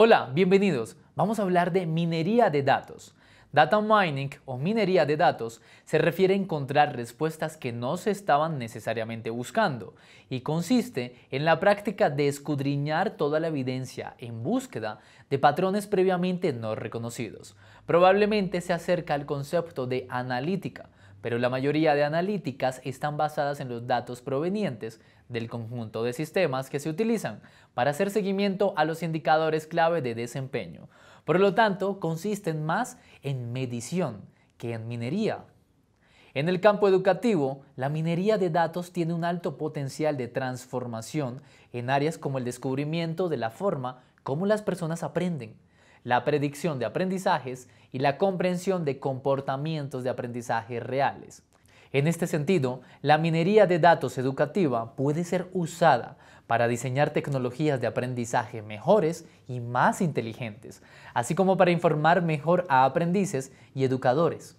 Hola, bienvenidos. Vamos a hablar de minería de datos. Data mining o minería de datos se refiere a encontrar respuestas que no se estaban necesariamente buscando y consiste en la práctica de escudriñar toda la evidencia en búsqueda de patrones previamente no reconocidos. Probablemente se acerca al concepto de analítica, pero la mayoría de analíticas están basadas en los datos provenientes del conjunto de sistemas que se utilizan para hacer seguimiento a los indicadores clave de desempeño. Por lo tanto, consisten más en medición que en minería. En el campo educativo, la minería de datos tiene un alto potencial de transformación en áreas como el descubrimiento de la forma como las personas aprenden, la predicción de aprendizajes y la comprensión de comportamientos de aprendizaje reales. En este sentido, la minería de datos educativa puede ser usada para diseñar tecnologías de aprendizaje mejores y más inteligentes, así como para informar mejor a aprendices y educadores.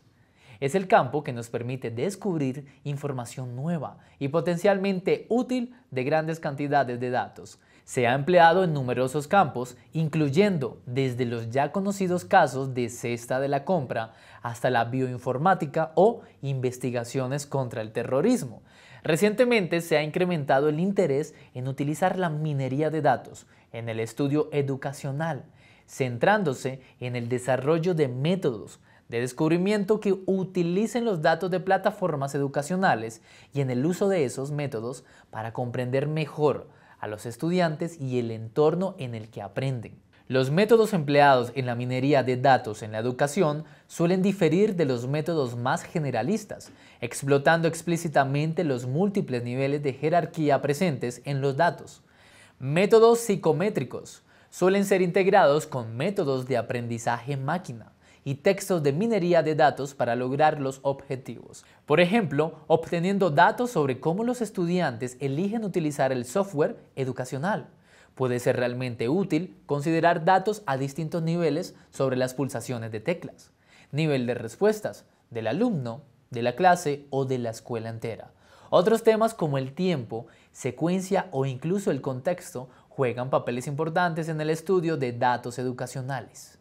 Es el campo que nos permite descubrir información nueva y potencialmente útil de grandes cantidades de datos, se ha empleado en numerosos campos, incluyendo desde los ya conocidos casos de cesta de la compra hasta la bioinformática o investigaciones contra el terrorismo. Recientemente se ha incrementado el interés en utilizar la minería de datos en el estudio educacional, centrándose en el desarrollo de métodos de descubrimiento que utilicen los datos de plataformas educacionales y en el uso de esos métodos para comprender mejor a los estudiantes y el entorno en el que aprenden. Los métodos empleados en la minería de datos en la educación suelen diferir de los métodos más generalistas, explotando explícitamente los múltiples niveles de jerarquía presentes en los datos. Métodos psicométricos suelen ser integrados con métodos de aprendizaje máquina y textos de minería de datos para lograr los objetivos. Por ejemplo, obteniendo datos sobre cómo los estudiantes eligen utilizar el software educacional. Puede ser realmente útil considerar datos a distintos niveles sobre las pulsaciones de teclas, nivel de respuestas, del alumno, de la clase o de la escuela entera. Otros temas como el tiempo, secuencia o incluso el contexto juegan papeles importantes en el estudio de datos educacionales.